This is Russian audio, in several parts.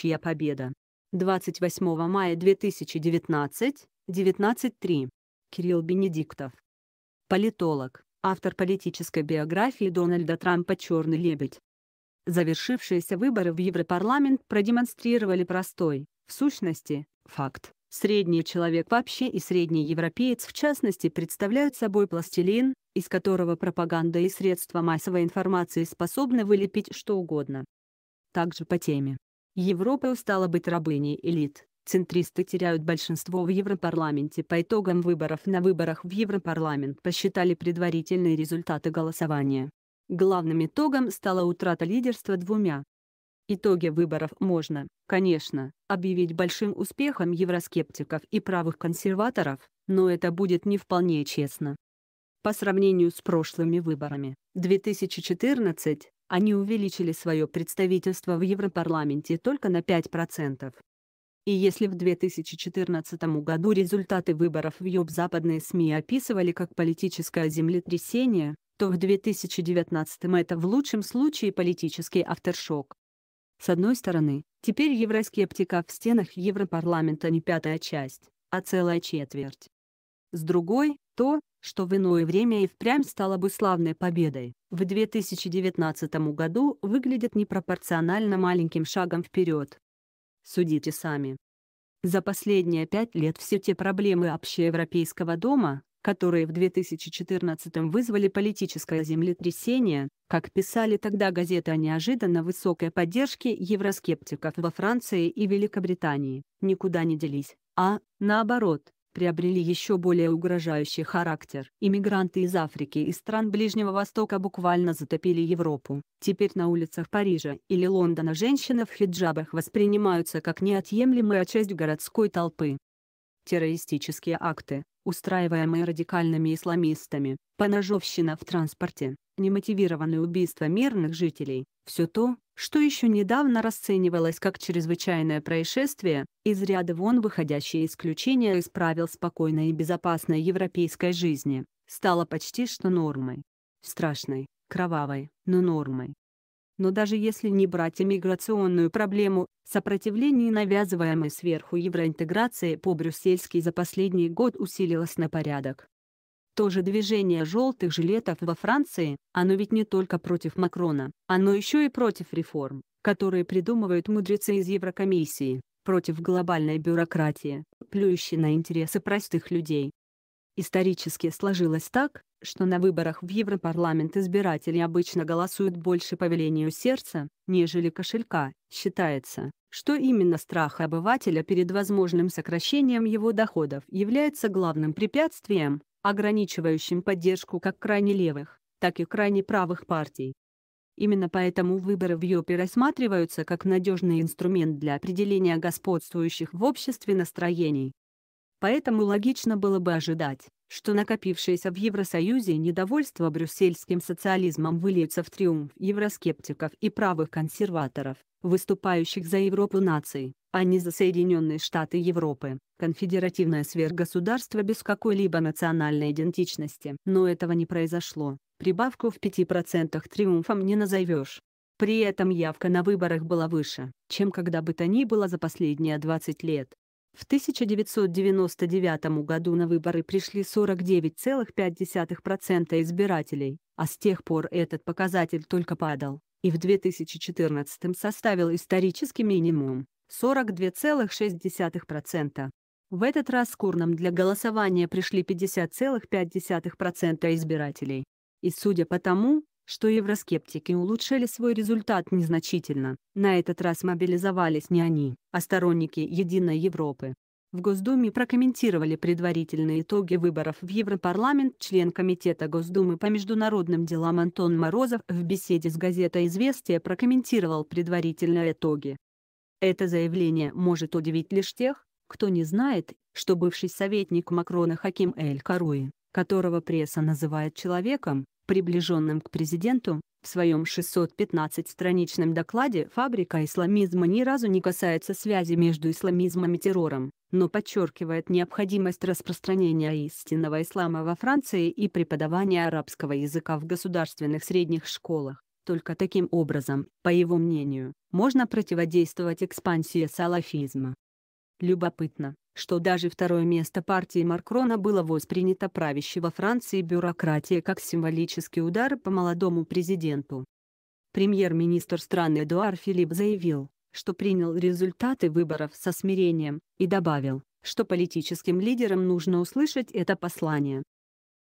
Ничья победа. 28 мая 2019, 19.3. Кирилл Бенедиктов. Политолог, автор политической биографии Дональда Трампа «Черный лебедь». Завершившиеся выборы в Европарламент продемонстрировали простой, в сущности, факт. Средний человек вообще и средний европеец в частности представляют собой пластилин, из которого пропаганда и средства массовой информации способны вылепить что угодно. Также по теме. Европа устала быть рабыней элит. Центристы теряют большинство в Европарламенте по итогам выборов на выборах в Европарламент посчитали предварительные результаты голосования. Главным итогом стала утрата лидерства двумя. Итоги выборов можно, конечно, объявить большим успехом евроскептиков и правых консерваторов, но это будет не вполне честно. По сравнению с прошлыми выборами, 2014, они увеличили свое представительство в Европарламенте только на 5%. И если в 2014 году результаты выборов в юг-западные СМИ описывали как политическое землетрясение, то в 2019 это в лучшем случае политический авторшок. С одной стороны, теперь евроскептика в стенах Европарламента не пятая часть, а целая четверть. С другой, то, что в иное время и впрямь стало бы славной победой, в 2019 году выглядит непропорционально маленьким шагом вперед. Судите сами. За последние пять лет все те проблемы общеевропейского дома, которые в 2014 вызвали политическое землетрясение, как писали тогда газеты о неожиданно высокой поддержке евроскептиков во Франции и Великобритании, никуда не делись, а, наоборот, приобрели еще более угрожающий характер. Иммигранты из Африки и стран Ближнего Востока буквально затопили Европу. Теперь на улицах Парижа или Лондона женщины в хиджабах воспринимаются как неотъемлемая часть городской толпы. Террористические акты, устраиваемые радикальными исламистами, поножовщина в транспорте, немотивированные убийства мирных жителей, все то, что еще недавно расценивалось как чрезвычайное происшествие, из ряда вон выходящее исключение из правил спокойной и безопасной европейской жизни, стало почти что нормой. Страшной, кровавой, но нормой. Но даже если не брать иммиграционную проблему, сопротивление навязываемой сверху евроинтеграции по-брюссельски за последний год усилилось на порядок. То же движение желтых жилетов во Франции, оно ведь не только против Макрона, оно еще и против реформ, которые придумывают мудрецы из Еврокомиссии, против глобальной бюрократии, плюющей на интересы простых людей. Исторически сложилось так, что на выборах в Европарламент избиратели обычно голосуют больше по велению сердца, нежели кошелька, считается, что именно страх обывателя перед возможным сокращением его доходов является главным препятствием, ограничивающим поддержку как крайне левых, так и крайне правых партий. Именно поэтому выборы в ЮПИ рассматриваются как надежный инструмент для определения господствующих в обществе настроений. Поэтому логично было бы ожидать, что накопившееся в Евросоюзе недовольство брюссельским социализмом выльется в триумф евроскептиков и правых консерваторов, выступающих за Европу наций, а не за Соединенные Штаты Европы, конфедеративное сверхгосударство без какой-либо национальной идентичности. Но этого не произошло, прибавку в 5% триумфом не назовешь. При этом явка на выборах была выше, чем когда бы то ни было за последние 20 лет. В 1999 году на выборы пришли 49,5% избирателей, а с тех пор этот показатель только падал, и в 2014 составил исторический минимум – 42,6%. В этот раз курном для голосования пришли 50,5% избирателей. И судя по тому, что евроскептики улучшили свой результат незначительно. На этот раз мобилизовались не они, а сторонники «Единой Европы». В Госдуме прокомментировали предварительные итоги выборов в Европарламент член Комитета Госдумы по международным делам Антон Морозов в беседе с газетой «Известия» прокомментировал предварительные итоги. Это заявление может удивить лишь тех, кто не знает, что бывший советник Макрона Хаким Эль Каруи, которого пресса называет человеком, приближенным к президенту, в своем 615-страничном докладе «Фабрика исламизма» ни разу не касается связи между исламизмом и террором, но подчеркивает необходимость распространения истинного ислама во Франции и преподавания арабского языка в государственных средних школах. Только таким образом, по его мнению, можно противодействовать экспансии салафизма. Любопытно, что даже второе место партии Маркрона было воспринято правящей во Франции бюрократией как символический удар по молодому президенту. Премьер-министр страны Эдуар Филипп заявил, что принял результаты выборов со смирением, и добавил, что политическим лидерам нужно услышать это послание.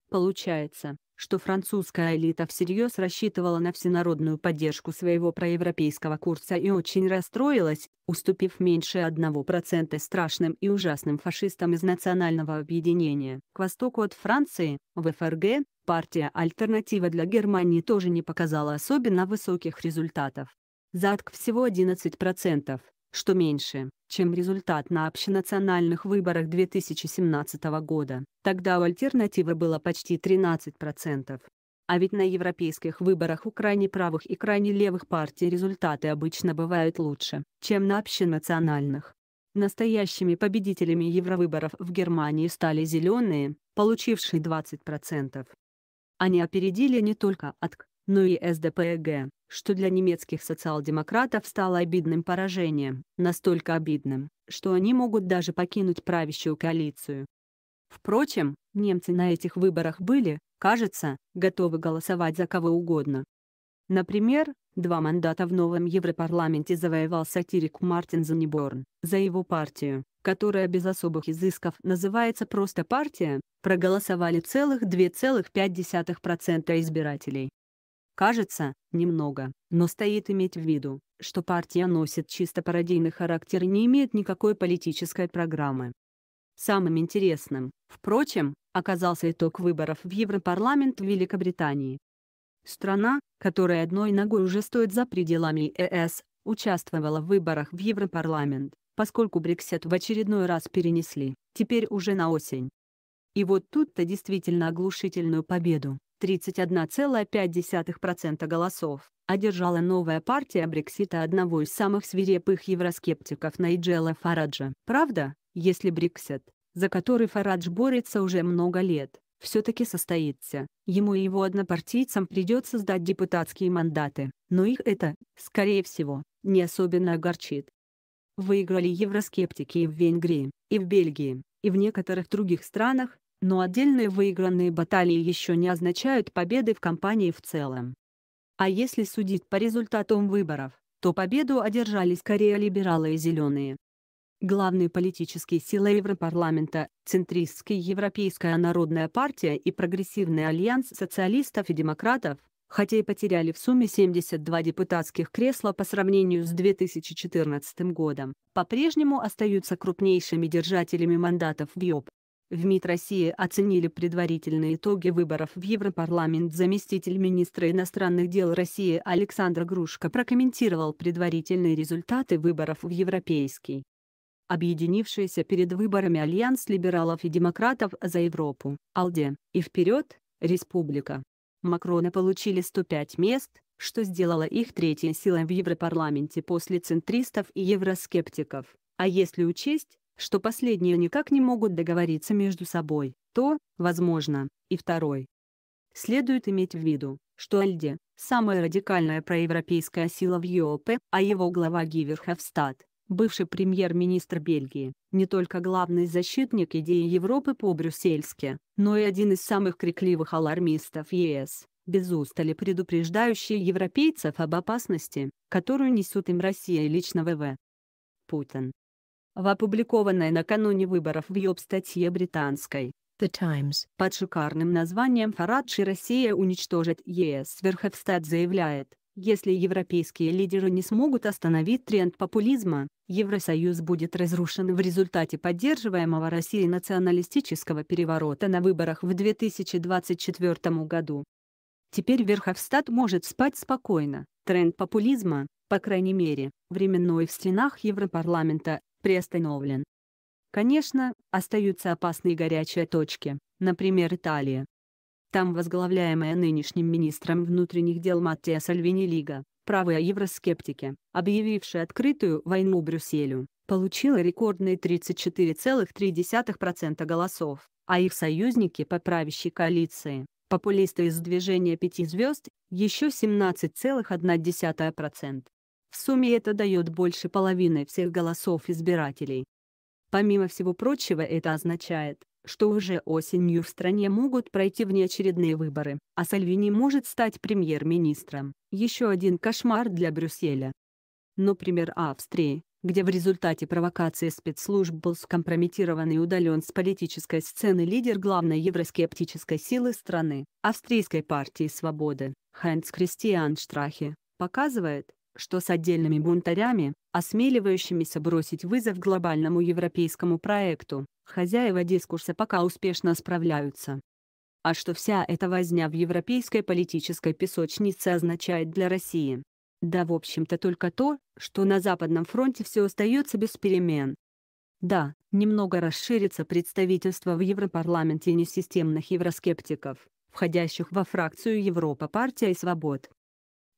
Получается, что французская элита всерьез рассчитывала на всенародную поддержку своего проевропейского курса и очень расстроилась, уступив меньше 1% страшным и ужасным фашистам из национального объединения. К востоку от Франции, в ФРГ, партия «Альтернатива для Германии» тоже не показала особенно высоких результатов. затк всего 11% что меньше, чем результат на общенациональных выборах 2017 года. Тогда у альтернативы было почти 13%. А ведь на европейских выборах у крайне правых и крайне левых партий результаты обычно бывают лучше, чем на общенациональных. Настоящими победителями евровыборов в Германии стали «зеленые», получившие 20%. Они опередили не только АТК, но и СДПГ что для немецких социал-демократов стало обидным поражением, настолько обидным, что они могут даже покинуть правящую коалицию. Впрочем, немцы на этих выборах были, кажется, готовы голосовать за кого угодно. Например, два мандата в новом Европарламенте завоевал сатирик Мартин Занеборн за его партию, которая без особых изысков называется просто партия, проголосовали целых 2,5% избирателей. Кажется, немного, но стоит иметь в виду, что партия носит чисто пародийный характер и не имеет никакой политической программы. Самым интересным, впрочем, оказался итог выборов в Европарламент в Великобритании. Страна, которая одной ногой уже стоит за пределами ЕС, участвовала в выборах в Европарламент, поскольку Брексит в очередной раз перенесли, теперь уже на осень. И вот тут-то действительно оглушительную победу 31,5% голосов, одержала новая партия Брексита одного из самых свирепых евроскептиков Найджела Фараджа. Правда, если Брексит, за который Фарадж борется уже много лет, все-таки состоится, ему и его однопартийцам придется сдать депутатские мандаты, но их это, скорее всего, не особенно огорчит. Выиграли евроскептики и в Венгрии, и в Бельгии, и в некоторых других странах, но отдельные выигранные баталии еще не означают победы в кампании в целом. А если судить по результатам выборов, то победу одержали скорее либералы и зеленые. Главные политические силы Европарламента, центристская Европейская народная партия и прогрессивный альянс социалистов и демократов, хотя и потеряли в сумме 72 депутатских кресла по сравнению с 2014 годом, по-прежнему остаются крупнейшими держателями мандатов в ЙОП. В МИД России оценили предварительные итоги выборов в Европарламент. Заместитель министра иностранных дел России Александр Грушко прокомментировал предварительные результаты выборов в Европейский. Объединившийся перед выборами Альянс либералов и демократов за Европу, Алде, и вперед, Республика. Макрона получили 105 мест, что сделало их третьей силой в Европарламенте после центристов и евроскептиков. А если учесть, что последние никак не могут договориться между собой, то, возможно, и второй. Следует иметь в виду, что Альде – самая радикальная проевропейская сила в ЕОП, а его глава Гивер бывший премьер-министр Бельгии, не только главный защитник идеи Европы по-брюссельски, но и один из самых крикливых алармистов ЕС, без устали предупреждающий европейцев об опасности, которую несут им Россия и лично ВВ. Путин, в опубликованной накануне выборов в ЙОП статье британской The Times. Под шикарным названием «Фарадж и Россия уничтожит ЕС» Верховстат заявляет, если европейские лидеры не смогут остановить тренд популизма, Евросоюз будет разрушен в результате поддерживаемого Россией националистического переворота на выборах в 2024 году. Теперь Верховстат может спать спокойно, тренд популизма, по крайней мере, временной в стенах Европарламента, приостановлен. Конечно, остаются опасные горячие точки, например Италия. Там возглавляемая нынешним министром внутренних дел Маттео Сальвини Лига, правые евроскептики, объявившая открытую войну Брюсселю, получила рекордные 34,3% голосов, а их союзники по правящей коалиции, популисты из движения «Пяти звезд», еще 17,1% сумме это дает больше половины всех голосов избирателей. Помимо всего прочего это означает, что уже осенью в стране могут пройти внеочередные выборы, а Сальвини может стать премьер-министром. Еще один кошмар для Брюсселя. Но пример Австрии, где в результате провокации спецслужб был скомпрометирован и удален с политической сцены лидер главной евроскептической силы страны, австрийской партии свободы, Хайнц Кристиан Штрахе, показывает, что с отдельными бунтарями, осмеливающимися бросить вызов глобальному европейскому проекту, хозяева дискурса пока успешно справляются. А что вся эта возня в европейской политической песочнице означает для России? Да в общем-то только то, что на Западном фронте все остается без перемен. Да, немного расширится представительство в Европарламенте несистемных евроскептиков, входящих во фракцию Европа партия и свобод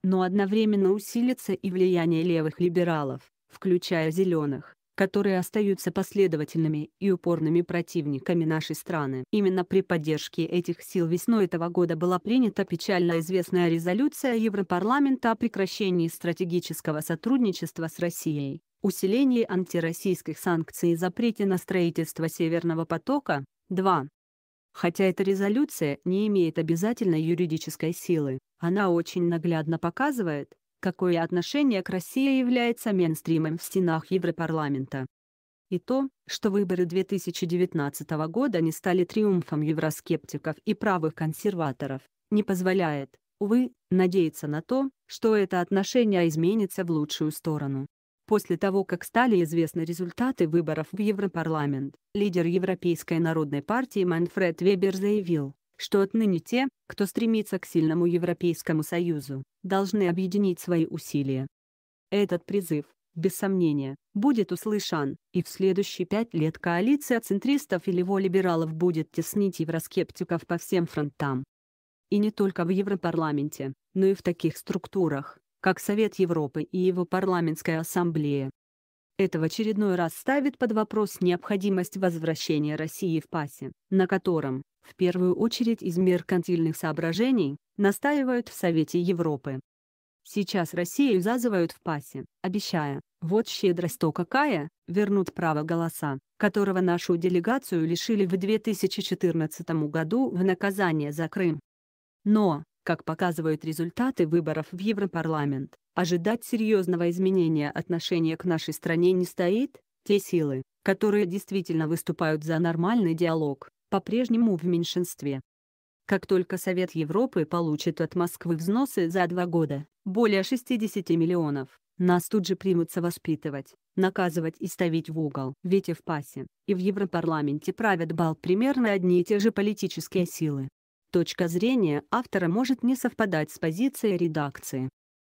но одновременно усилится и влияние левых либералов, включая зеленых, которые остаются последовательными и упорными противниками нашей страны. Именно при поддержке этих сил весной этого года была принята печально известная резолюция Европарламента о прекращении стратегического сотрудничества с Россией, усилении антироссийских санкций и запрете на строительство Северного потока, 2. Хотя эта резолюция не имеет обязательной юридической силы, она очень наглядно показывает, какое отношение к России является мейнстримом в стенах Европарламента. И то, что выборы 2019 года не стали триумфом евроскептиков и правых консерваторов, не позволяет, увы, надеяться на то, что это отношение изменится в лучшую сторону. После того, как стали известны результаты выборов в Европарламент, лидер Европейской народной партии Манфред Вебер заявил, что отныне те, кто стремится к сильному Европейскому Союзу, должны объединить свои усилия. Этот призыв, без сомнения, будет услышан, и в следующие пять лет коалиция центристов и либералов будет теснить евроскептиков по всем фронтам. И не только в Европарламенте, но и в таких структурах, как Совет Европы и его парламентская ассамблея. Это в очередной раз ставит под вопрос необходимость возвращения России в ПАСе, на котором, в первую очередь из меркантильных соображений, настаивают в Совете Европы. Сейчас Россию зазывают в ПАСе, обещая, вот щедрость-то какая, вернут право голоса, которого нашу делегацию лишили в 2014 году в наказание за Крым. Но, как показывают результаты выборов в Европарламент, ожидать серьезного изменения отношения к нашей стране не стоит, те силы, которые действительно выступают за нормальный диалог, по-прежнему в меньшинстве. Как только Совет Европы получит от Москвы взносы за два года, более 60 миллионов, нас тут же примутся воспитывать, наказывать и ставить в угол. Ведь и в ПАСе, и в Европарламенте правят бал примерно одни и те же политические силы. Точка зрения автора может не совпадать с позицией редакции.